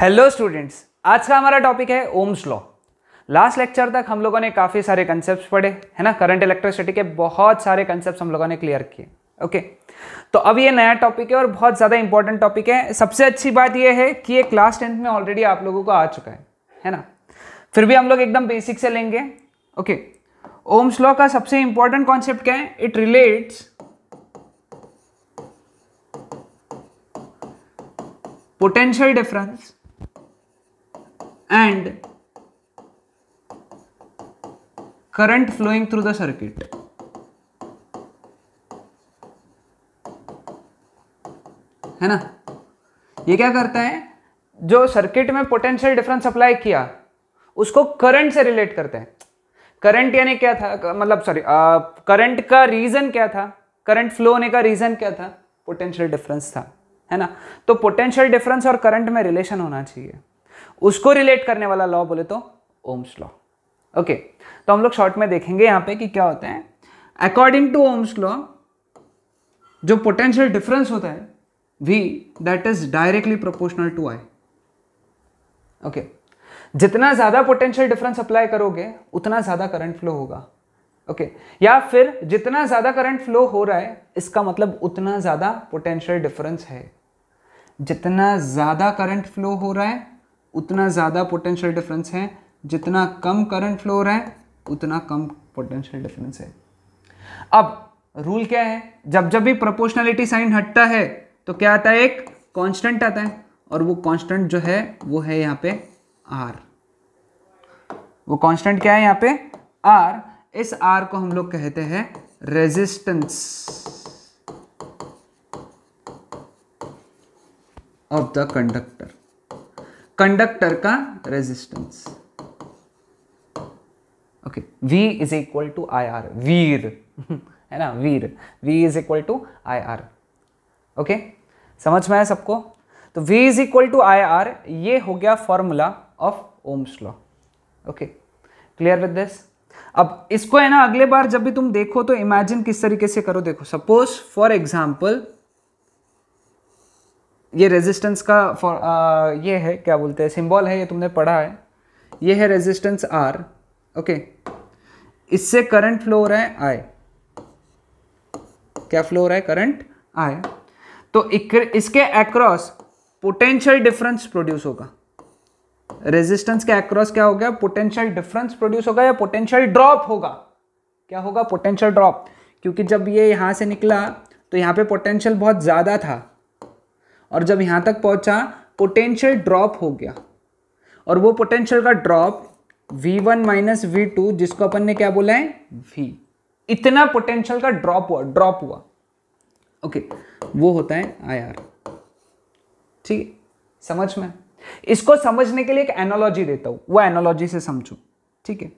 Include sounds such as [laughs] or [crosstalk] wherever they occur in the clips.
Hello students आज का हमारा टॉपिक है ओम्स लॉ लास्ट लेक्चर तक हम लोगों ने काफ़ी सारे कंसेप्ट पढ़े है ना करंट इलेक्ट्रिसिटी के बहुत सारे कंसेप्ट हम लोगों ने क्लियर किए ओके तो अब ये नया टॉपिक है और बहुत ज़्यादा इंपॉर्टेंट टॉपिक है सबसे अच्छी बात यह है कि ये क्लास टेंथ में ऑलरेडी आप लोगों को आ चुका है है ना फिर भी हम लोग एकदम बेसिक से लेंगे ओके ओम्स लॉ का सबसे इंपॉर्टेंट कॉन्सेप्ट क्या है it relates potential difference and current flowing through the circuit. है ना ये क्या करता है जो सर्किट में पोटेंशियल डिफरेंस अप्लाई किया उसको करंट से रिलेट करते हैं करंट यानी क्या था मतलब सॉरी करंट का रीजन क्या था करंट फ्लो होने का रीजन क्या था पोटेंशियल डिफरेंस था है ना तो पोटेंशियल डिफरेंस और करंट में रिलेशन होना चाहिए उसको रिलेट करने वाला लॉ बोले तो ओम्स लॉ ओके तो हम लोग शॉर्ट में देखेंगे यहां पे कि क्या होता है अकॉर्डिंग टू ओम्स लॉ जो पोटेंशियल डिफरेंस होता है V that is directly proportional to I okay जितना ज़्यादा पोटेंशियल डिफरेंस अप्लाई करोगे उतना ज़्यादा करंट फ्लो होगा ओके okay. या फिर जितना ज़्यादा करंट फ्लो हो रहा है इसका मतलब उतना ज़्यादा पोटेंशियल डिफरेंस है जितना ज़्यादा करंट फ्लो हो रहा है उतना ज़्यादा पोटेंशियल डिफरेंस है जितना कम करंट फ्लोर है उतना कम पोटेंशियल डिफरेंस है अब रूल क्या है जब जब भी प्रोपोर्शनैलिटी साइन हटता है तो क्या आता है एक कांस्टेंट आता है और वो कांस्टेंट जो है वो है यहाँ पे आर वो कांस्टेंट क्या है यहाँ पे आर इस आर को हम लोग कहते हैं resistance of the conductor conductor का resistance okay V is equal to I R वीर है ना वीर V is equal to I R okay समझ में आया सबको तो V is equal to I R ये हो गया formula of Ohm's law okay clear with this अब इसको है ना अगले बार जब भी तुम देखो तो इमेजिन किस तरीके से करो देखो सपोज फॉर एग्जाम्पल ये रेजिस्टेंस का फॉर ये है क्या बोलते हैं सिंबल है ये तुमने पढ़ा है ये है रेजिस्टेंस आर ओके इससे करंट फ्लो हो रहा है आई क्या फ्लो हो रहा है करंट आई तो इसके एक्रॉस पोटेंशियल डिफरेंस प्रोड्यूस होगा रेजिस्टेंस के एक्रॉस क्या हो गया पोटेंशियल डिफरेंस प्रोड्यूस होगा या पोटेंशियल ड्रॉप होगा क्या होगा पोटेंशियल ड्रॉप क्योंकि जब ये यहां से निकला तो यहां पे पोटेंशियल बहुत ज़्यादा था और जब यहाँ तक पहुँचा पोटेंशियल ड्रॉप हो गया और वो पोटेंशियल का drop V1 one minus we जिसको अपन ने क्या बोला है V इतना पोटेंशियल का ड्रॉप हुआ ड्रॉप हुआ ओके वो होता है आई ठीक है समझ में इसको समझने के लिए एक एनोलॉजी देता हूँ वो एनोलॉजी से समझो ठीक है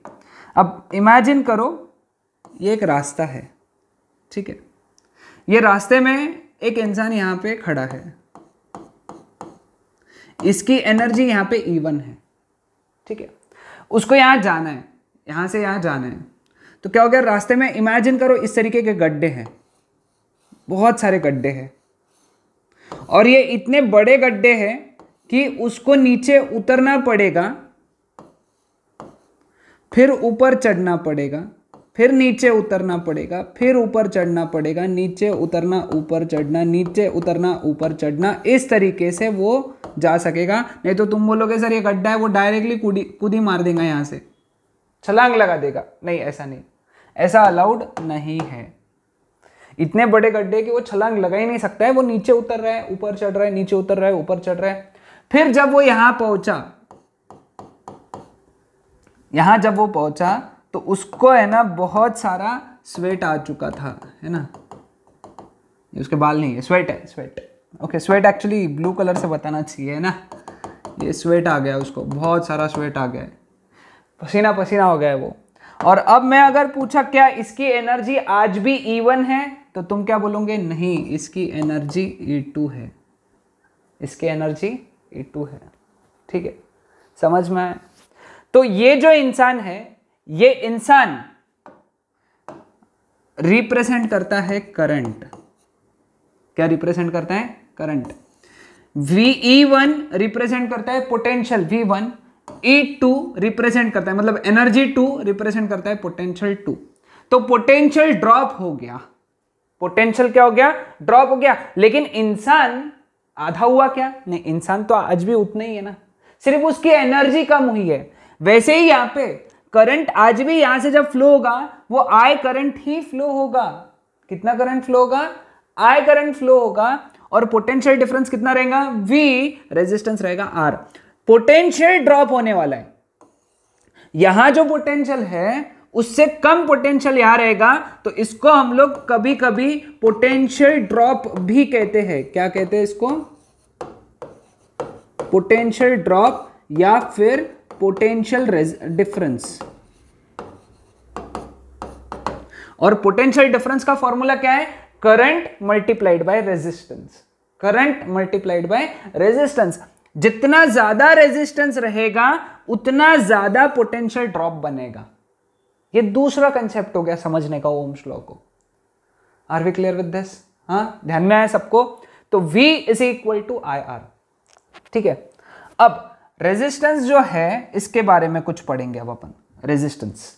अब इमेजिन करो ये एक रास्ता है ठीक है ये रास्ते में एक इंसान यहाँ पे खड़ा है इसकी एनर्जी यहाँ पे ईवन है ठीक है उसको यहाँ जाना है यहाँ से यहाँ जाना है तो क्या हो गया रास्ते में इमेजिन करो इस तरीके के गड्ढे हैं बहुत सारे गड्ढे हैं और ये इतने बड़े गड्ढे हैं कि उसको नीचे उतरना पड़ेगा फिर ऊपर चढ़ना पड़ेगा फिर नीचे उतरना पड़ेगा फिर ऊपर चढ़ना पड़ेगा नीचे उतरना ऊपर चढ़ना नीचे उतरना ऊपर चढ़ना इस तरीके से वो जा सकेगा नहीं तो तुम बोलोगे सर ये गड्ढा है वो डायरेक्टली कूदी कूदी मार देगा यहाँ से छलांग लगा देगा नहीं ऐसा नहीं ऐसा अलाउड नहीं है इतने बड़े गड्ढे कि वो छलांग लगा ही नहीं सकता है वो नीचे उतर रहा है ऊपर चढ़ रहा है नीचे उतर रहा है ऊपर चढ़ रहा है फिर जब वो यहां पहुंचा यहां जब वो पहुंचा तो उसको है ना बहुत सारा स्वेट आ चुका था है ना ये उसके बाल नहीं है स्वेट है स्वेट ओके स्वेट एक्चुअली ब्लू कलर से बताना चाहिए है ना ये स्वेट आ गया उसको बहुत सारा स्वेट आ गया है पसीना पसीना हो गया है वो और अब मैं अगर पूछा क्या इसकी एनर्जी आज भी ईवन है तो तुम क्या बोलोगे नहीं इसकी एनर्जी टू है इसकी एनर्जी टू है ठीक है समझ में तो ये जो इंसान है ये इंसान रिप्रेजेंट करता है करंट क्या रिप्रेजेंट करता है current V E one represent करता है potential V one E two represent करता है मतलब एनर्जी टू रिप्रेजेंट करता है पोटेंशियल टू तो पोटेंशियल ड्रॉप हो गया पोटेंशियल क्या हो गया ड्रॉप हो गया लेकिन इंसान आधा हुआ क्या नहीं इंसान तो आज भी उतना ही है ना सिर्फ उसकी एनर्जी कम हुई है वैसे ही यहां पे करंट आज भी यहां से जब फ्लो होगा वो आई करंट ही फ्लो होगा कितना करंट फ्लो होगा आई करंट फ्लो होगा और पोटेंशियल डिफरेंस कितना रहेगा वी रेजिस्टेंस रहेगा आर पोटेंशियल ड्रॉप होने वाला है यहां जो पोटेंशियल है उससे कम पोटेंशियल यहां रहेगा तो इसको हम लोग कभी कभी पोटेंशियल ड्रॉप भी कहते हैं क्या कहते हैं इसको पोटेंशियल ड्रॉप या फिर पोटेंशियल डिफरेंस और पोटेंशियल डिफरेंस का फॉर्मूला क्या है current multiplied by resistance current multiplied by resistance जितना ज्यादा रेजिस्टेंस रहेगा उतना ज्यादा पोटेंशियल ड्रॉप बनेगा ये दूसरा कंसेप्ट हो गया समझने का ओम श्लोक को are we clear with this हाँ ध्यान में आया सबको तो V is equal to I R ठीक है अब रेजिस्टेंस जो है इसके बारे में कुछ पढ़ेंगे अब अपन रेजिस्टेंस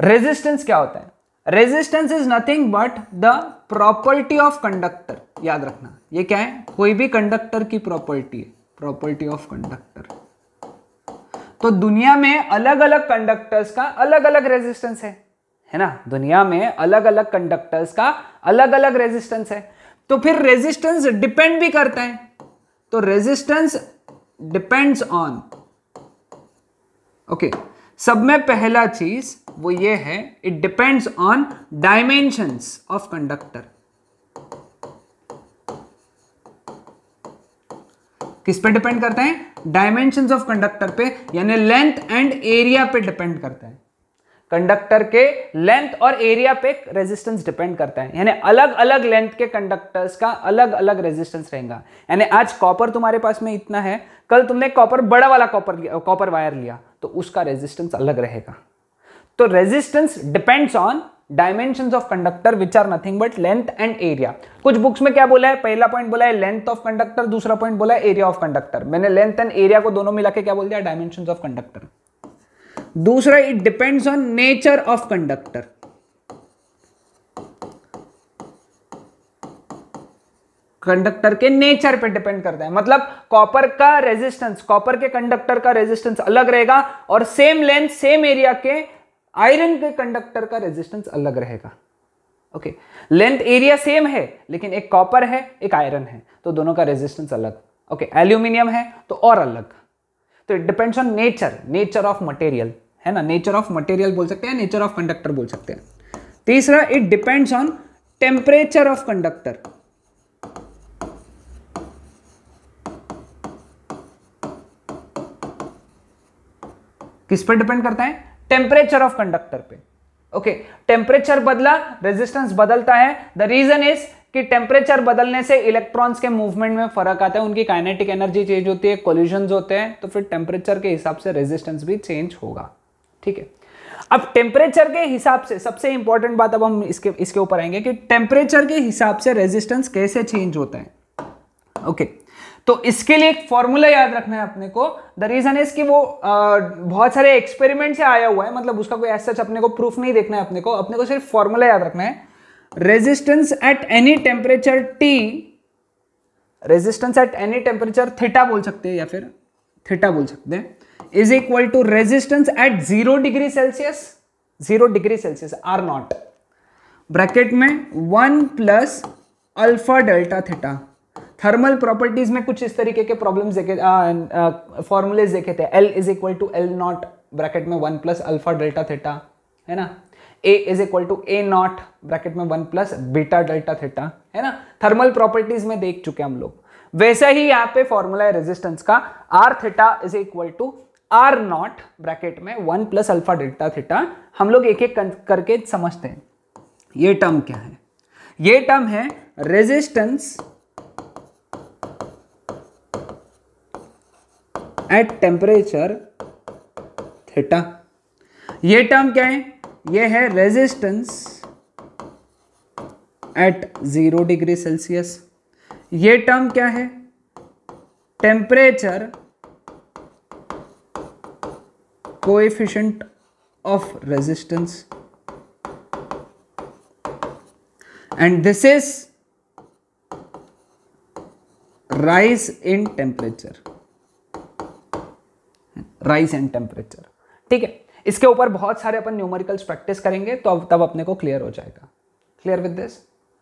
रेजिस्टेंस क्या होता है resistance is nothing but the property of conductor याद रखना ये क्या है कोई भी कंडक्टर की प्रॉपर्टी है प्रॉपर्टी ऑफ कंडक्टर तो दुनिया में अलग अलग कंडक्टर्स का अलग अलग रेजिस्टेंस है है ना दुनिया में अलग अलग कंडक्टर्स का अलग अलग रेजिस्टेंस है तो फिर रेजिस्टेंस डिपेंड भी करता है तो रेजिस्टेंस डिपेंड्स ऑन ओके सब में पहला चीज वो ये है it depends on dimensions of conductor किस पे डिपेंड करता है डायमेंशंस ऑफ कंडक्टर पे यानी लेंथ एंड एरिया पे डिपेंड करता है कंडक्टर के लेंथ और एरिया पे रेजिस्टेंस डिपेंड करता है यानी अलग अलग लेंथ के कंडक्टर्स का अलग अलग रेजिस्टेंस रहेगा यानी आज कॉपर तुम्हारे पास में इतना है कल तुमने कॉपर बड़ा वाला कॉपर कॉपर वायर लिया तो उसका रेजिस्टेंस अलग रहेगा तो resistance depends on dimension of conductor which are nothing but length and area कुछ बुक्स में क्या बोला है पहला पॉइंट बोला है लेंथ ऑफ कंडक्टर दूसरा पॉइंट बोला है एरिया ऑफ कंडक्टर मैंने लेंथ एंड एरिया को दोनों मिला के क्या बोल दिया डायमेंशन ऑफ कंडक्टर दूसरा it depends on nature of conductor conductor के नेचर पे डिपेंड करता है मतलब कॉपर का रेजिस्टेंस कॉपर के कंडक्टर का रेजिस्टेंस अलग रहेगा और सेम लेंथ सेम एरिया के आयरन के कंडक्टर का रेजिस्टेंस अलग रहेगा ओके लेंथ एरिया सेम है लेकिन एक कॉपर है एक आयरन है तो दोनों का रेजिस्टेंस अलग ओके okay, एल्यूमिनियम है तो और अलग तो it depends on nature nature of material है ना नेचर ऑफ मटेरियल बोल सकते हैं नेचर ऑफ कंडक्टर बोल सकते हैं तीसरा it depends on temperature of conductor किस पर डिपेंड करता है टेम्परेचर ऑफ कंडक्टर पे ओके okay, टेम्परेचर बदला रेजिस्टेंस बदलता है द रीजन इज कि टेम्परेचर बदलने से इलेक्ट्रॉन्स के मूवमेंट में फर्क आता है उनकी काइनेटिक एनर्जी चेंज होती है कोल्यूजन होते हैं तो फिर टेम्परेचर के हिसाब से रेजिस्टेंस भी चेंज होगा ठीक है अब टेम्परेचर के हिसाब से सबसे इंपॉर्टेंट बात अब हम इसके इसके ऊपर आएंगे कि टेम्परेचर के हिसाब से रेजिस्टेंस कैसे चेंज होते हैं ओके तो इसके लिए एक फॉर्मूला याद रखना है अपने को द रीजन इज कि वो आ, बहुत सारे एक्सपेरिमेंट से आया हुआ है मतलब उसका कोई ऐसा अपने को प्रूफ नहीं देखना है अपने को अपने को सिर्फ फॉर्मूला याद रखना है resistance at any temperature T resistance at any temperature theta बोल सकते हैं या फिर थीटा बोल सकते हैं is equal to resistance at zero degree Celsius zero degree Celsius R naught bracket में one plus alpha delta theta thermal properties में कुछ इस तरीके के प्रॉब्लम्स देखे फॉर्मूलेज देखे थे L is equal to L naught bracket में one plus alpha delta theta है ना A is equal to A naught bracket में one plus beta delta theta है ना थर्मल प्रॉपर्टीज में देख चुके हम लोग वैसे ही यहाँ पे फॉर्मूला है रेजिस्टेंस का R theta is equal to R naught bracket में one plus alpha delta theta हम लोग एक एक करके समझते हैं ये टर्म क्या है ये टर्म है रेजिस्टेंस एट टेम्परेचर थीटा ये टर्म क्या है ये है resistance at zero degree Celsius ये टर्म क्या है temperature coefficient of resistance and this is rise in temperature rise and temperature ठीक है इसके ऊपर बहुत सारे अपन न्यूमेरिकल्स प्रैक्टिस करेंगे तो अब तब अपने को क्लियर हो जाएगा क्लियर विद दिस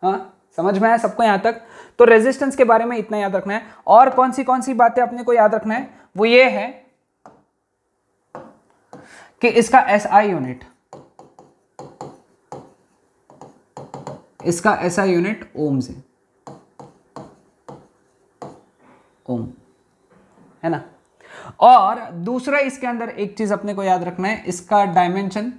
हाँ समझ में आया सबको यहाँ तक तो रेजिस्टेंस के बारे में इतना याद रखना है और कौन सी कौन सी बातें अपने को याद रखना है वो ये है कि इसका एस आई यूनिट इसका एस आई यूनिट ओम्स है और दूसरा इसके अंदर एक चीज अपने को याद रखना है इसका dimension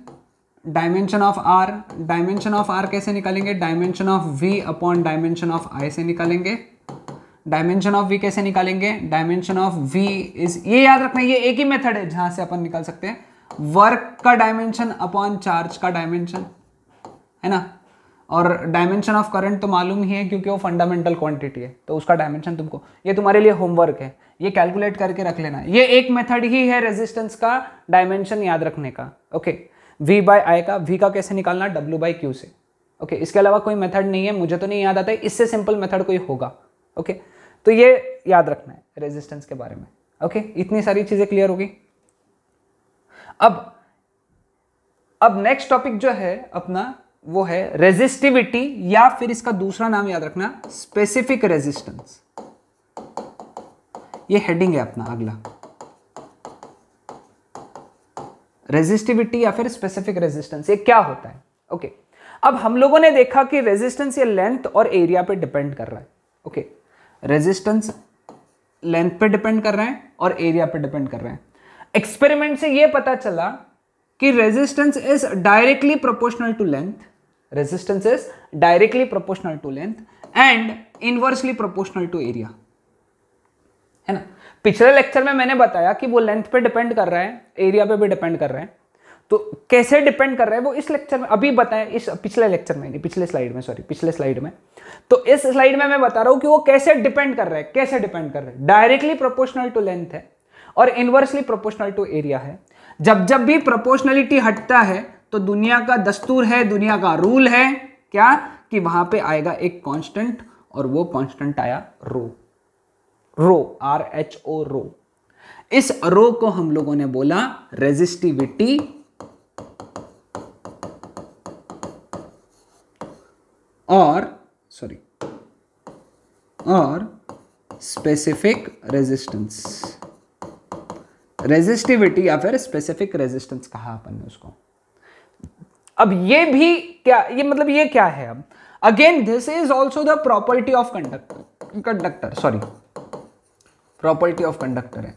dimension of R dimension of R कैसे निकालेंगे dimension of V upon dimension of I से निकालेंगे डायमेंशन ऑफ वी कैसे निकालेंगे डायमेंशन ऑफ वी इज ये याद रखना ये एक ही मेथड है जहां से अपन निकाल सकते हैं वर्क का डायमेंशन अपॉन चार्ज का डायमेंशन है ना और डायमेंशन ऑफ करंट तो मालूम ही है क्योंकि वो फंडामेंटल क्वांटिटी है तो उसका डायमेंशन तुमको ये तुम्हारे लिए होमवर्क है ये कैलकुलेट करके रख लेना ये एक मेथड ही है रेजिस्टेंस का डायमेंशन याद रखने का ओके वी बाय आई का वी का कैसे निकालना डब्ल्यू बाई क्यू से ओके इसके अलावा कोई मेथड नहीं है मुझे तो नहीं याद आता है इससे सिंपल मेथड कोई होगा ओके तो ये याद रखना है रेजिस्टेंस के बारे में ओके इतनी सारी चीज़ें क्लियर होगी अब अब नेक्स्ट टॉपिक जो है अपना वो है रेजिस्टिविटी या फिर इसका दूसरा नाम याद रखना स्पेसिफिक रेजिस्टेंस ये हेडिंग है अपना अगला रेजिस्टिविटी या फिर स्पेसिफिक रेजिस्टेंस ये क्या होता है ओके okay. अब हम लोगों ने देखा कि रेजिस्टेंस ये लेंथ और एरिया पे डिपेंड कर रहा है ओके रेजिस्टेंस लेंथ पे डिपेंड कर रहे हैं और एरिया पे डिपेंड कर रहे हैं एक्सपेरिमेंट से ये पता चला कि resistance is directly proportional to length resistance is directly proportional to length and inversely proportional to area है ना पिछले लेक्चर में मैंने बताया कि वो लेंथ पे डिपेंड कर रहा है एरिया पे भी डिपेंड कर रहा है तो कैसे डिपेंड कर रहा है वो इस लेक्चर में अभी बताएं इस पिछले लेक्चर में नहीं पिछले स्लाइड में सॉरी पिछले स्लाइड में तो इस स्लाइड में मैं बता रहा हूं कि वो कैसे डिपेंड कर रहा है कैसे डिपेंड कर रहा है डायरेक्टली प्रोपोर्शनल टू लेंथ है और इनवर्सली प्रोपोर्शनल टू एरिया है जब जब भी प्रोपोर्शनलिटी हटता है तो दुनिया का दस्तूर है दुनिया का रूल है क्या कि वहां पर आएगा एक कॉन्स्टेंट और वो कॉन्स्टेंट आया रो रो आर एच ओ रो इस रो को हम लोगों ने बोला रेजिस्टिविटी और सॉरी और स्पेसिफिक रेजिस्टेंस रेजिस्टिविटी या फिर स्पेसिफिक रेजिस्टेंस कहा अपन ने उसको अब ये भी क्या ये मतलब ये क्या है अब again this is also the property of conductor conductor sorry property of conductor है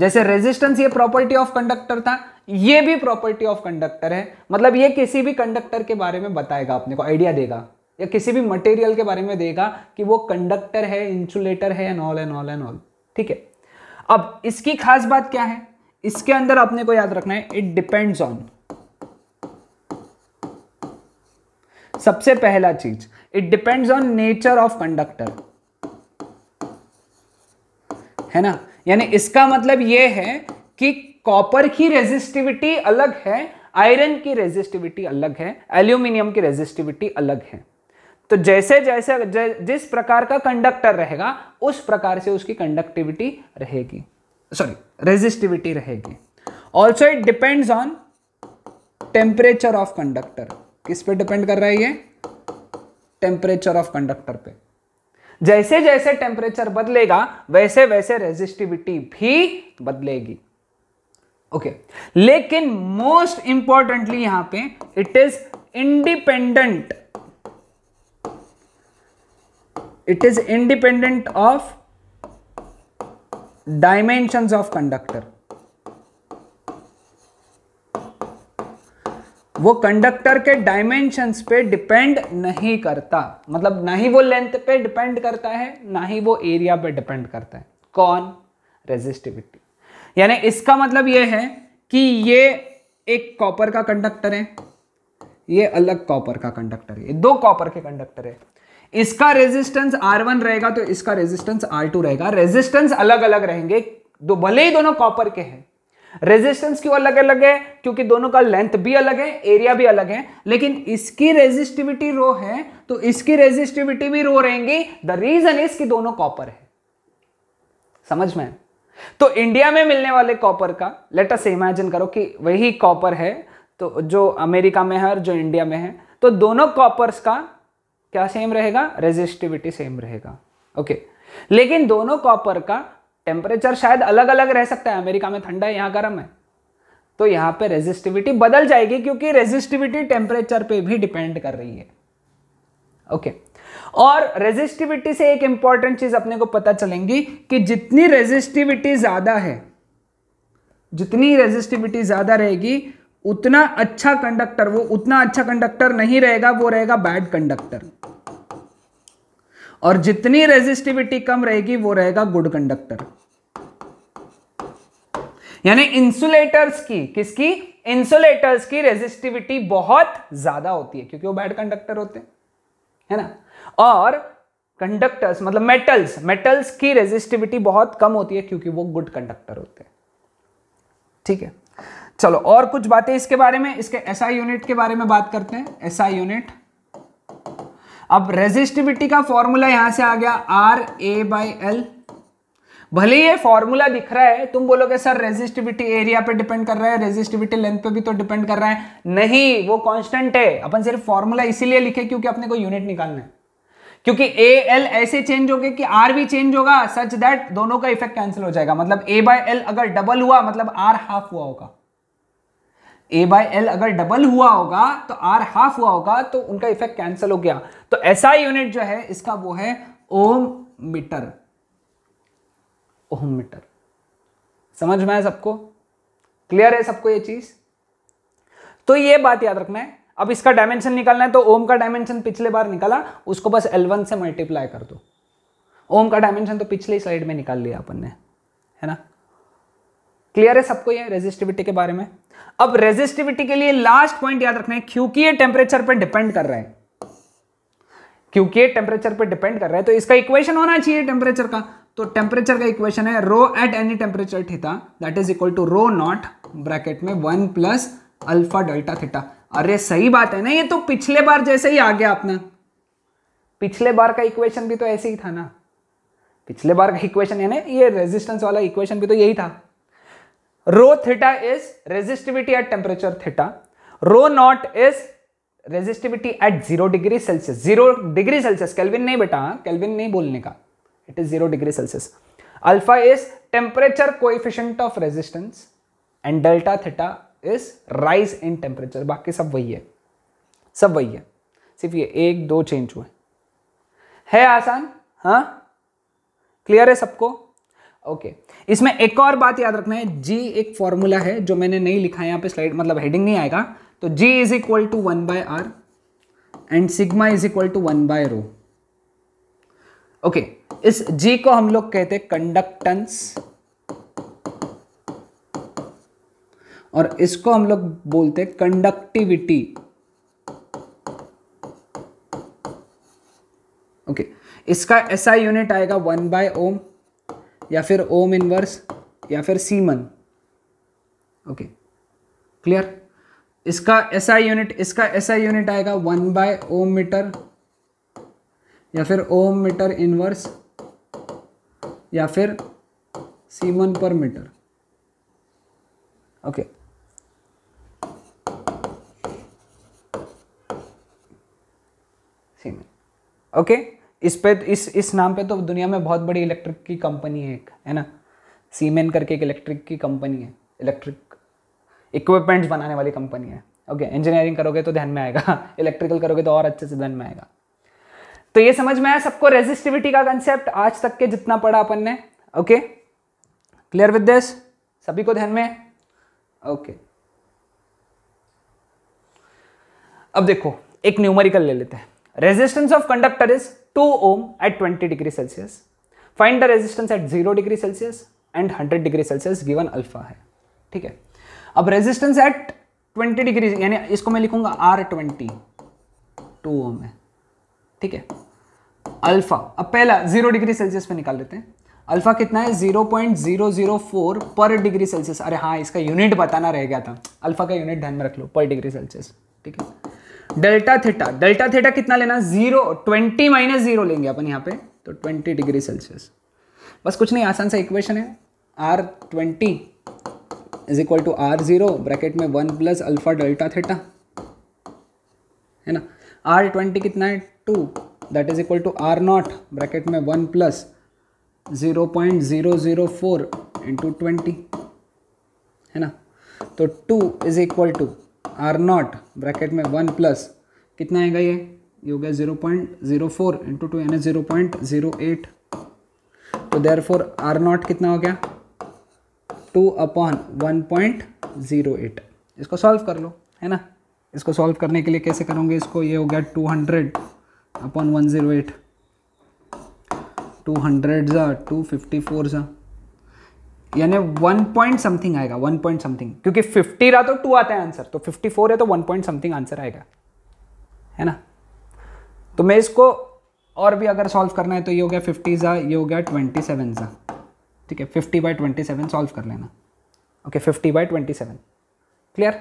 जैसे रेजिस्टेंस ये प्रॉपर्टी ऑफ कंडक्टर था ये भी प्रॉपर्टी ऑफ कंडक्टर है मतलब ये किसी भी कंडक्टर के बारे में बताएगा अपने को आइडिया देगा या किसी भी मटेरियल के बारे में देगा कि वो कंडक्टर है इंसुलेटर है and all and all and all ठीक है अब इसकी खास बात क्या है इसके अंदर अपने को याद रखना है इट डिपेंड्स ऑन सबसे पहला चीज it depends on nature of conductor है ना यानी इसका मतलब यह है कि कॉपर की रेजिस्टिविटी अलग है आयरन की रेजिस्टिविटी अलग है एल्यूमिनियम की रेजिस्टिविटी अलग है तो जैसे जैसे जिस प्रकार का कंडक्टर रहेगा उस प्रकार से उसकी कंडक्टिविटी रहेगी सॉरी रेजिस्टिविटी रहेगी also it depends on temperature of conductor किस पे डिपेंड कर रहा है ये टेम्परेचर ऑफ कंडक्टर पे जैसे जैसे टेम्परेचर बदलेगा वैसे वैसे रेजिस्टिविटी भी बदलेगी ओके okay. लेकिन मोस्ट इंपॉर्टेंटली यहां पे it is independent it is independent of dimensions of conductor वो कंडक्टर के डायमेंशंस पे डिपेंड नहीं करता मतलब ना ही वो लेंथ पे डिपेंड करता है ना ही वो एरिया पे डिपेंड करता है कौन रेजिस्टिविटी यानी इसका मतलब ये है कि ये एक कॉपर का कंडक्टर है ये अलग कॉपर का कंडक्टर है ये दो कॉपर के कंडक्टर है इसका रेजिस्टेंस R1 रहेगा तो इसका रेजिस्टेंस R2 रहेगा रेजिस्टेंस अलग अलग रहेंगे दो भले ही दोनों कॉपर के हैं रेजिस्टेंस क्यों अलग अलग है क्योंकि दोनों का लेंथ भी अलग है एरिया भी अलग है लेकिन इसकी रेजिस्टिविटी रो है तो इसकी रेजिस्टिविटी भी रो रहेंगी द रीजन इज कि दोनों कॉपर है समझ में तो इंडिया में मिलने वाले कॉपर का अस इमेजिन करो कि वही कॉपर है तो जो अमेरिका में है और जो इंडिया में है तो दोनों कॉपर्स का क्या सेम रहेगा रेजिस्टिविटी सेम रहेगा ओके लेकिन दोनों कॉपर का टेम्परेचर शायद अलग अलग रह सकता है अमेरिका में ठंडा है यहाँ गर्म है तो यहाँ पे रेजिस्टिविटी बदल जाएगी क्योंकि रेजिस्टिविटी टेम्परेचर पे भी डिपेंड कर रही है ओके okay. और रेजिस्टिविटी से एक इंपॉर्टेंट चीज अपने को पता चलेंगी कि जितनी रेजिस्टिविटी ज्यादा है जितनी रेजिस्टिविटी ज्यादा रहेगी उतना अच्छा कंडक्टर वो उतना अच्छा कंडक्टर नहीं रहेगा वो रहेगा बैड कंडक्टर और जितनी रेजिस्टिविटी कम रहेगी वो रहेगा गुड कंडक्टर यानी इंसुलेटर्स की किसकी इंसुलेटर्स की रेजिस्टिविटी बहुत ज्यादा होती है क्योंकि वो बैड कंडक्टर होते हैं है ना और कंडक्टर्स मतलब मेटल्स मेटल्स की रेजिस्टिविटी बहुत कम होती है क्योंकि वो गुड कंडक्टर होते हैं ठीक है चलो और कुछ बातें इसके बारे में इसके एसआई SI यूनिट के बारे में बात करते हैं एसआई SI यूनिट अब रेजिस्टिविटी का फॉर्मूला यहां से आ गया आर ए बाई एल भले ये फॉर्मूला दिख रहा है तुम बोलोगे सर रेजिस्टिविटी एरिया पे डिपेंड कर रहा है रेजिस्टिविटी लेंथ पे भी तो डिपेंड कर रहा है नहीं वो कांस्टेंट है अपन सिर्फ फॉर्मूला इसीलिए लिखे क्योंकि अपने को यूनिट निकालना है क्योंकि ए एल ऐसे चेंज हो गए कि आर भी चेंज होगा सच दैट दोनों का इफेक्ट कैंसिल हो जाएगा मतलब ए बाय एल अगर डबल हुआ मतलब आर हाफ हुआ होगा ए बाई एल अगर डबल हुआ होगा तो आर हाफ हुआ होगा तो उनका इफेक्ट कैंसिल हो गया तो ऐसा यूनिट जो है इसका वो है ओम मीटर ओम मीटर समझ में आया सबको क्लियर है सबको ये चीज तो ये बात याद रखना है अब इसका डायमेंशन निकालना है तो ओम का डायमेंशन पिछले बार निकाला उसको बस L1 से मल्टीप्लाई कर दो ओम का डायमेंशन तो पिछले स्लाइड में निकाल लिया अपन ने है ना क्लियर है सबको ये रेजिस्टिविटी के बारे में अब रेजिस्टिविटी के लिए लास्ट पॉइंट याद रखना है क्योंकि ये टेम्परेचर पर डिपेंड कर रहा है क्योंकि ये टेम्परेचर पर डिपेंड कर रहा है तो इसका इक्वेशन होना चाहिए टेम्परेचर का तो टेम्परेचर का इक्वेशन है rho at any temperature theta that is equal to rho naught bracket में one plus alpha delta theta अरे सही बात है ना ये तो पिछले बार जैसे ही आ गया आपने पिछले बार का इक्वेशन भी तो ऐसे ही था ना पिछले बार का इक्वेशन यानी ये रेजिस्टेंस वाला इक्वेशन भी तो यही था rho theta is resistivity at temperature theta rho naught is resistivity at zero degree Celsius zero degree Celsius kelvin नहीं बेटा केल्विन नहीं बोलने का it is zero degree Celsius alpha is temperature coefficient of resistance and delta theta is rise in temperature बाकी सब वही है सब वही है सिर्फ ये एक दो चेंज हुए है आसान हाँ क्लियर है सबको ओके okay. इसमें एक और बात याद रखना है जी एक फॉर्मूला है जो मैंने नहीं लिखा है यहाँ पे स्लाइड मतलब हेडिंग नहीं आएगा तो G is equal to one by R and sigma is equal to one by rho okay इस जी को हम लोग कहते हैं कंडक्टेंस और इसको हम लोग बोलते हैं कंडक्टिविटी ओके इसका ऐसा यूनिट आएगा वन बाय ओम या फिर ओम इनवर्स या फिर सीमन ओके क्लियर इसका ऐसा यूनिट इसका ऐसा यूनिट आएगा वन बाय ओम मीटर या फिर ओम मीटर इनवर्स या फिर सीमन पर metre okay siemens okay okay? इस पे इस इस नाम पे तो दुनिया में बहुत बड़ी इलेक्ट्रिक की कंपनी है एक है ना सीमेन करके एक इलेक्ट्रिक की कंपनी है इलेक्ट्रिक इक्विपमेंट्स बनाने वाली कंपनी है ओके इंजीनियरिंग करोगे तो ध्यान में आएगा इलेक्ट्रिकल [laughs] करोगे तो और अच्छे से ध्यान में आएगा तो ये समझ में आया सबको रेजिस्टिविटी का कंसेप्ट आज तक के जितना पढ़ा अपन ने ओके क्लियर विद दिस सभी को ध्यान में ओके अब देखो एक न्यूमरिकल ले लेते हैं Resistance of conductor is 2 ohm at 20 degree Celsius. Find the resistance at 0 degree Celsius and 100 degree Celsius given alpha है ठीक है अब रेजिस्टेंस एट 20 डिग्री यानी इसको मैं लिखूंगा आर ट्वेंटी टू ओम है ठीक है अल्फा अब पहला जीरो डिग्री सेल्सियस पे निकाल देते हैं अल्फा कितना है 0.004 पर डिग्री सेल्सियस अरे हाँ इसका यूनिट बताना रह गया था अल्फा का यूनिट ध्यान में रख लो पर डिग्री सेल्सियस ठीक है डेल्टा थीटा डेल्टा थीटा कितना लेना जीरो ट्वेंटी माइनस जीरो लेंगे अपन यहाँ पे तो ट्वेंटी डिग्री सेल्सियस बस कुछ नहीं आसान सा इक्वेशन है R twenty is equal to R zero bracket में one plus alpha delta theta है ना आर ट्वेंटी कितना है two that is equal to R naught bracket में one plus zero point zero zero four into twenty है ना तो two is equal to R naught bracket में one plus कितना आएगा ये ये हो गया zero point zero four into two यानी ज़ीरो पॉइंट ज़ीरो एट तो देर फोर आर नॉट कितना हो गया two upon one point zero eight इसको सॉल्व कर लो है ना इसको सॉल्व करने के लिए कैसे करोगे इसको ये हो गया two hundred upon one zero eight two hundred ज़ा टू फिफ्टी फोर ज़ा यानी वन पॉइंट समथिंग आएगा वन पॉइंट समथिंग क्योंकि फिफ्टी रहा तो टू आता है आंसर तो फिफ्टी फोर है तो वन पॉइंट समथिंग आंसर आएगा है ना तो मैं इसको और भी अगर सॉल्व करना है तो ये हो गया फिफ्टी ज़ा ये हो गया ट्वेंटी सेवन ज़ा ठीक है fifty by twenty seven solve कर लेना okay fifty by twenty seven clear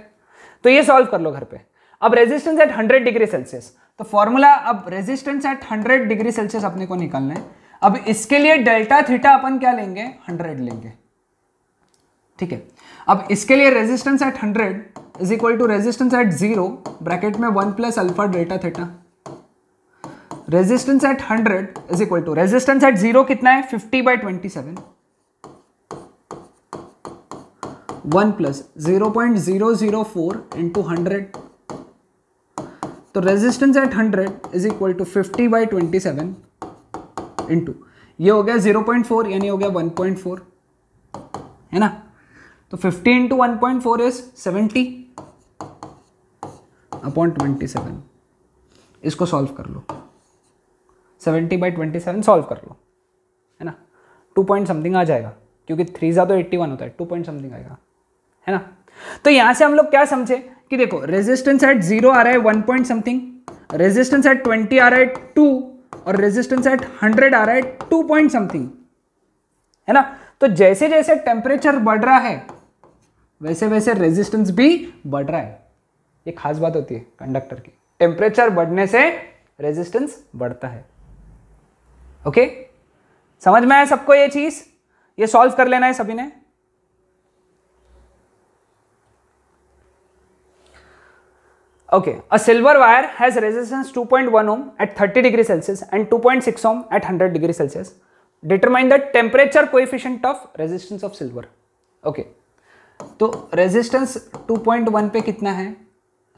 तो ये सॉल्व कर लो घर पे अब resistance at hundred degree Celsius तो फॉर्मूला अब resistance at hundred degree Celsius अपने को निकालना है अब इसके लिए डेल्टा थीटा अपन क्या लेंगे हंड्रेड लेंगे ठीक है अब इसके लिए resistance at hundred is equal to resistance at zero bracket में वन प्लस अल्फा डेटा theta resistance at hundred is equal to resistance at zero कितना है fifty by twenty seven one plus zero point zero zero four into hundred तो resistance at hundred is equal to fifty by twenty seven into ये हो गया zero point four यानी हो गया one point four है ना तो 50 into one point four is seventy upon twenty seven इसको सॉल्व कर लो seventy by twenty seven solve कर लो है ना टू पॉइंट समथिंग आ जाएगा क्योंकि थ्री ज्यादा तो एट्टी वन होता है टू पॉइंट समथिंग आएगा है ना तो यहाँ से हम लोग क्या समझे कि देखो रेजिस्टेंस एट जीरो आ रहा है one point something resistance at twenty आ रहा है टू और रेजिस्टेंस एट हंड्रेड आ रहा है टू पॉइंट समथिंग है ना तो जैसे जैसे टेम्परेचर बढ़ रहा है वैसे वैसे रेजिस्टेंस भी बढ़ रहा है ये खास बात होती है कंडक्टर की टेम्परेचर बढ़ने से रेजिस्टेंस बढ़ता है ओके समझ में आया सबको ये चीज ये सॉल्व कर लेना है सभी ने okay a silver wire has resistance 2.1 point one ohm at thirty degree Celsius and two point six ohm at hundred degree Celsius determine the temperature coefficient of resistance of silver okay okay. तो resistance 2.1 पे कितना है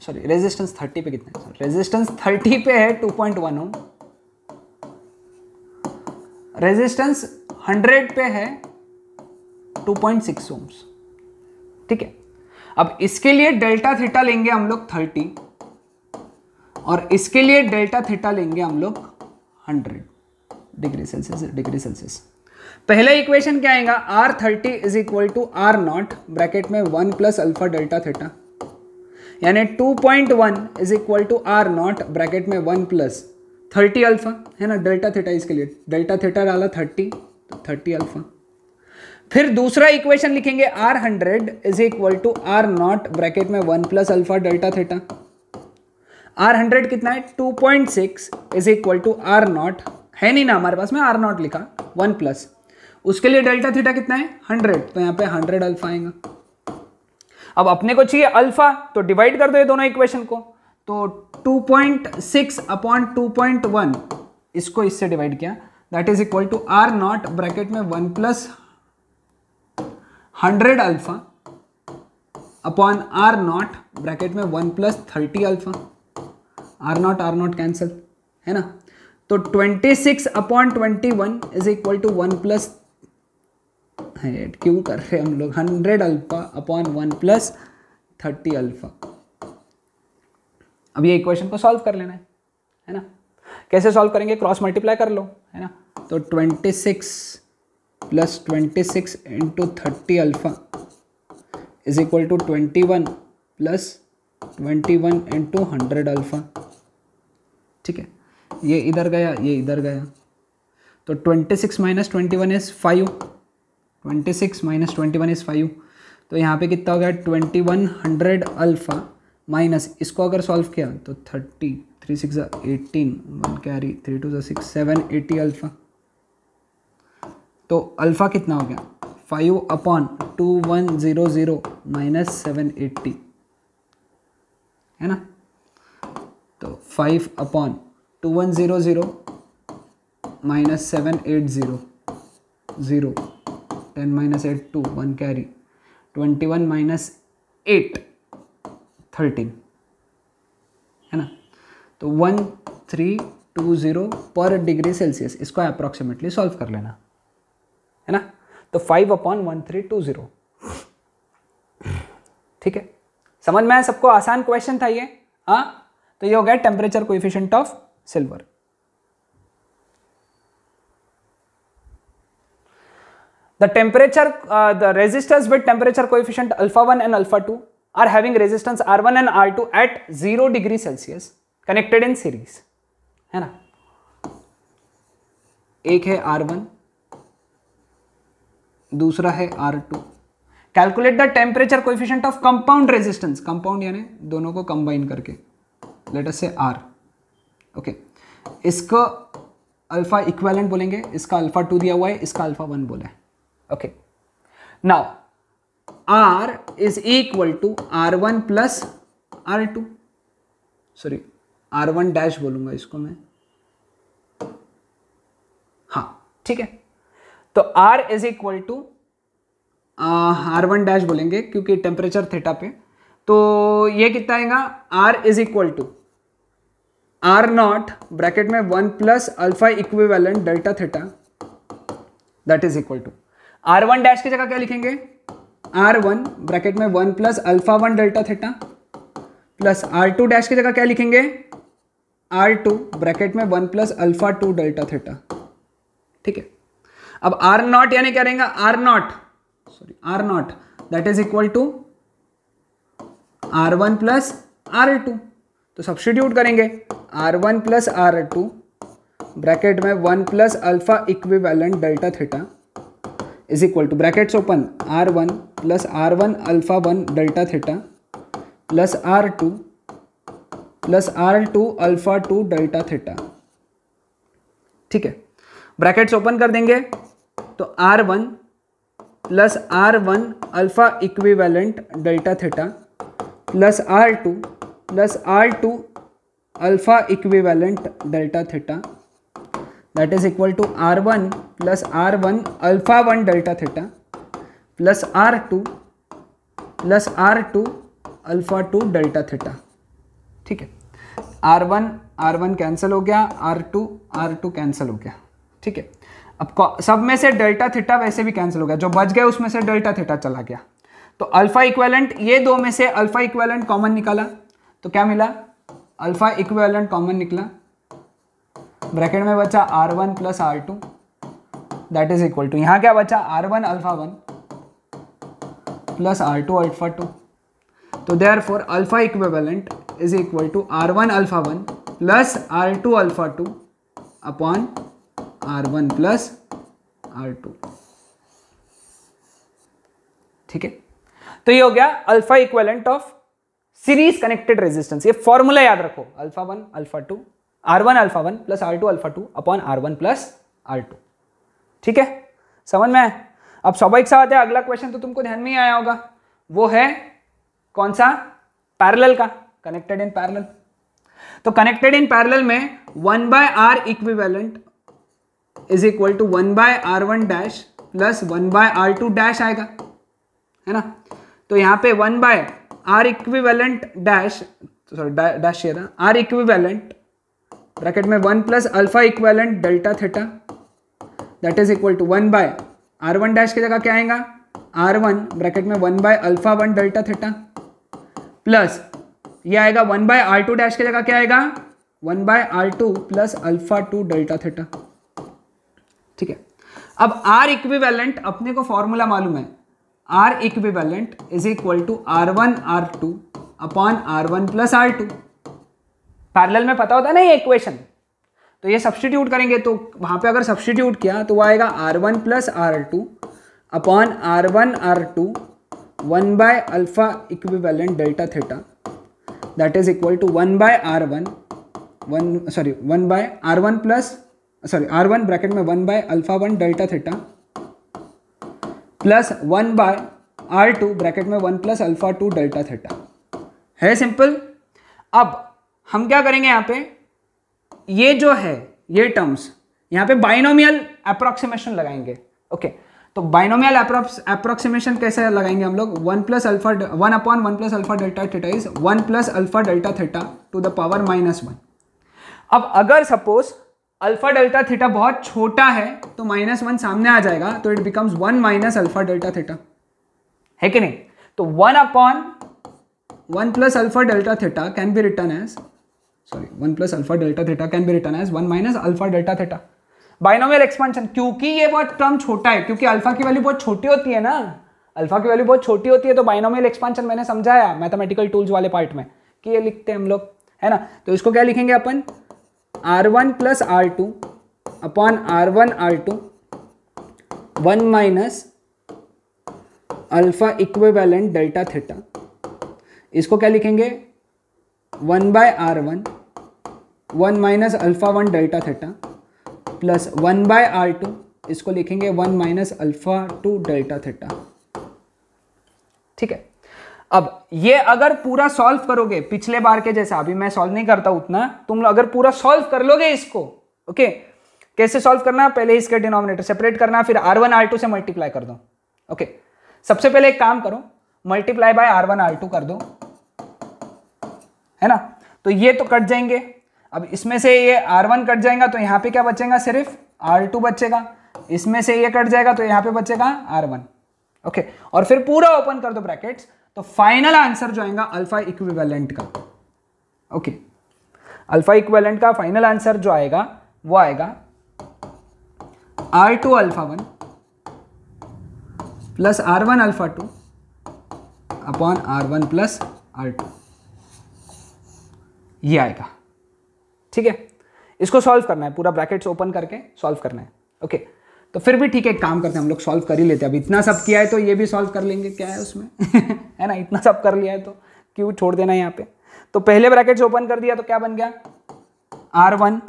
sorry resistance 30 पे कितना है resistance 30 पे है 2.1 ohm resistance 100 पे है 2.6 ओम्स ठीक है अब इसके लिए डेल्टा थीटा लेंगे हम लोग 30 और इसके लिए डेल्टा थीटा लेंगे हम लोग 100 डिग्री सेल्सियस डिग्री सेल्सियस पहला इक्वेशन क्या आएगा R thirty is equal to R naught bracket में one plus alpha delta theta यानी two point one is equal to R naught bracket में वन प्लस थर्टी अल्फा है ना delta theta इसके लिए डेल्टा थीटा डाला थर्टी तो thirty alpha फिर दूसरा इक्वेशन लिखेंगे R hundred is equal to R naught bracket में one plus alpha delta theta R hundred कितना है two point six is equal to R naught है नहीं ना हमारे पास में आर नॉट लिखा वन प्लस उसके लिए डेल्टा थीटा कितना है हंड्रेड तो यहाँ पे हंड्रेड अल्फा आएगा अब अपने को चाहिए अल्फा तो डिवाइड कर दो ये दोनों इक्वेशन को तो two point six upon two इसको इससे डिवाइड किया that is equal to R naught bracket में one plus hundred alpha upon R naught bracket में one plus thirty alpha R naught R naught cancel है ना तो twenty six upon twenty one is equal to one plus क्यों कर रहे हम लोग hundred alpha upon one plus thirty alpha अब ये इक्वेशन को सॉल्व कर लेना है है ना कैसे सॉल्व करेंगे क्रॉस मल्टीप्लाई कर लो है ना तो twenty six plus twenty six into thirty alpha is equal to twenty one plus twenty one into hundred alpha ठीक है ये इधर गया ये इधर गया तो twenty six minus twenty one is five twenty six minus twenty one is five तो यहाँ पे कितना हो गया twenty one hundred alpha minus इसको अगर सॉल्व किया तो thirty three six eighteen one carry three to six seven eighty alpha तो अल्फ़ा कितना हो गया five upon two one zero zero minus seven eighty है ना तो five upon two one zero zero minus seven eight zero zero ten minus eight two one carry twenty one minus eight thirteen है ना तो one three two zero पर degree Celsius इसको approximately solve कर लेना है ना तो five upon one three two zero ठीक है समझ में आया सबको आसान क्वेश्चन था ये हाँ तो ये हो गया temperature coefficient of silver the temperature the resistance with temperature coefficient alpha one and alpha two are having resistance R one and R two at zero degree Celsius connected in series है ना एक है R one दूसरा है R two calculate the temperature coefficient of compound resistance compound यानी दोनों को combine करके let's say R okay okay. इसको अल्फा इक्वेलेंट बोलेंगे इसका अल्फा टू दिया हुआ है इसका अल्फा वन बोला है okay now R is equal to R one plus R two sorry R one dash बोलूंगा इसको मैं हाँ ठीक है तो R is equal to R one dash बोलेंगे क्योंकि टेम्परेचर थेटा पे तो ये कितना आएगा R is equal to R naught bracket में one plus alpha equivalent delta theta that is equal to R one dash की जगह क्या लिखेंगे आर वन ब्रैकेट में one plus alpha one delta theta plus R two dash की जगह क्या लिखेंगे आर टू ब्रैकेट में one plus alpha two delta theta ठीक है अब आर नॉट यानी क्या रहेगा R naught sorry R naught that is equal to R one plus R two तो सब्सटीट्यूट करेंगे R one plus R two bracket में one plus alpha equivalent delta theta is equal to brackets open R one plus R one alpha one delta theta plus R two plus R two alpha two delta theta ठीक है brackets open कर देंगे तो R one plus R one alpha equivalent delta theta plus R two plus R two alpha equivalent delta theta that is equal to R one plus R one alpha one delta theta plus R two plus R two alpha two delta theta ठीक है R one R one cancel हो गया R two R two cancel हो गया ठीक है अब सब में से डेल्टा थीटा वैसे भी कैंसिल हो गया जो बच गया उसमें से डेल्टा थीटा चला गया तो अल्फा इक्वेलेंट ये दो में से अल्फा इक्वेलेंट कॉमन निकाला तो क्या मिला अल्फा इक्वेलेंट कॉमन निकला ब्रैकेट में बचा R one plus R two that is equal to यहाँ क्या बचा R one alpha one plus R two alpha two तो therefore alpha equivalent is equal to R one alpha one plus R two alpha two upon R one plus R two ठीक है तो ये हो गया alpha equivalent of series connected resistance ये formula याद रखो alpha one alpha two R one alpha one plus R two alpha two upon R one plus R two ठीक है समझ में अब स्वाभाविक सा है अगला क्वेश्चन तो तुमको ध्यान में ही आया होगा वो है कौन सा पैरेलल का कनेक्टेड इन पैरेलल तो कनेक्टेड इन पैरेलल में one by R equivalent is equal to one by R one dash plus one by R two dash आएगा है ना तो यहां पे one by R equivalent dash sorry dash ये R equivalent bracket में one plus alpha equivalent delta theta that is equal to one by R one dash की जगह क्या आएगा आर वन ब्रैकेट में one by alpha one delta theta plus ये आएगा one by R two dash की जगह क्या आएगा one by R two plus alpha two delta theta ठीक है अब आर इक्विवेलेंट अपने को फॉर्मूला मालूम है R equivalent is equal to R one R two upon R one plus R two parallel में पता होता ना ये इक्वेशन तो ये सब्सटीट्यूट करेंगे तो वहां पे अगर सब्सटीट्यूट किया तो वो आएगा R one plus R two upon R one R two one by alpha equivalent delta theta that is equal to one by R one one sorry one by R one plus sorry R one bracket में one by alpha one delta theta plus one by R two bracket में one plus alpha two delta theta है simple अब हम क्या करेंगे यहाँ पे ये जो है ये टर्म्स यहाँ पे बाइनोमियल अप्रोक्सीमेशन लगाएंगे ओके तो बाइनोमियल अप्रोक्सीमेशन कैसे लगाएंगे हम लोग one plus alpha one upon one plus alpha delta theta is one plus alpha delta theta to the power minus one अब अगर सपोज अल्फा डेल्टा थीटा बहुत छोटा है तो माइनस वन सामने आ जाएगा तो it becomes one minus alpha delta theta है कि नहीं तो one upon one plus alpha delta theta can be written as sorry one plus alpha delta theta can be written as one minus alpha delta theta binomial expansion क्योंकि ये बहुत term छोटा है क्योंकि अल्फा की वैल्यू बहुत छोटी होती है ना अल्फा की वैल्यू बहुत छोटी होती है तो बाइनोमियल एक्सपेंशन मैंने समझाया मैथमेटिकल टूल्स वाले पार्ट में कि ये लिखते हैं हम लोग है ना तो इसको क्या लिखेंगे अपन R one plus R two upon R one R two one minus alpha equivalent delta theta इसको क्या लिखेंगे one by R one one minus alpha one delta theta plus one by R two इसको लिखेंगे one minus alpha two delta theta ठीक है अब ये अगर पूरा सॉल्व करोगे पिछले बार के जैसा अभी मैं सॉल्व नहीं करता उतना तुम अगर पूरा सॉल्व कर लोगे इसको ओके कैसे सॉल्व करना पहले इसके डिनोमिनेटर सेपरेट करना फिर आर वन आर टू से मल्टीप्लाई कर दो ओके सबसे पहले एक काम करो multiply by R one R two कर दो है ना तो ये तो कट जाएंगे अब इसमें से ये आर वन कट जाएगा तो यहाँ पे क्या बचेगा सिर्फ आर टू बचेगा इसमें से ये कट जाएगा तो यहाँ पे बचेगा आर वन ओके और फिर पूरा ओपन कर दो ब्रैकेट्स तो फाइनल आंसर जो आएगा अल्फा इक्विवेलेंट का ओके अल्फा इक्विवेलेंट का फाइनल आंसर जो आएगा वो आएगा R two alpha one plus R one alpha two upon R one plus R two ये आएगा ठीक है इसको सॉल्व करना है पूरा ब्रैकेट्स ओपन करके सॉल्व करना है ओके okay. तो फिर भी ठीक है काम करते हैं हम लोग सॉल्व कर ही लेते हैं अब इतना सब किया है तो ये भी सॉल्व कर लेंगे क्या है उसमें [laughs] है ना इतना सब कर लिया है तो क्यों छोड़ देना यहाँ पे तो पहले ब्रैकेट ओपन कर दिया तो क्या बन गया R one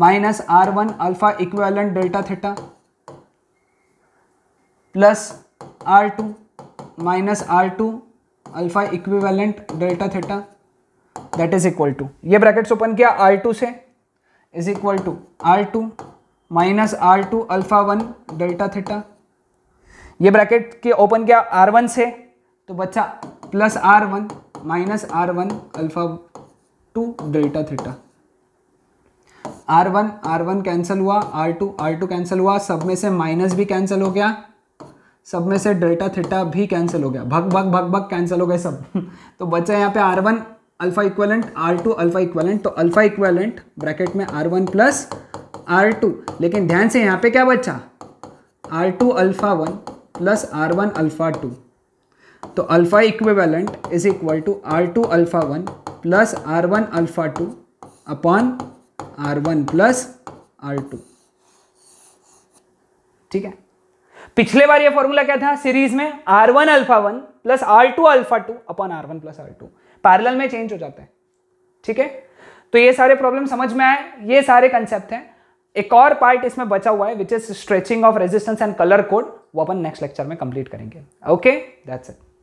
minus R one alpha equivalent delta theta plus R two minus R two alpha equivalent delta theta that is equal to ये ब्रैकेट्स ओपन किया आर टू से is equal to R two minus R two alpha one delta theta ये bracket के open किया R one से तो बच्चा plus R one minus R one alpha two delta theta R one R one cancel हुआ R two R two cancel हुआ सब में से माइनस भी कैंसिल हो गया सब में से डेल्टा थीटा भी कैंसिल हो गया भग भग भग भग कैंसिल हो गए सब [laughs] तो बच्चा यहाँ पे R one alpha equivalent R two alpha equivalent तो अल्फा इक्वेलेंट ब्रैकेट में R one plus R two लेकिन ध्यान से यहाँ पे क्या बचा R two alpha one plus R one alpha two तो alpha equivalent is equal to R two alpha one plus R one alpha two upon R one plus R two ठीक है पिछले बार ये फॉर्मूला क्या था सीरीज में R one alpha one plus R two alpha two upon R one plus R two parallel में change हो जाता है ठीक है तो ये सारे प्रॉब्लम समझ में आए ये सारे कंसेप्ट हैं एक और पार्ट इसमें बचा हुआ है which is stretching of resistance and colour code वो अपन नेक्स्ट लेक्चर में कंप्लीट करेंगे ओके दैट्स इट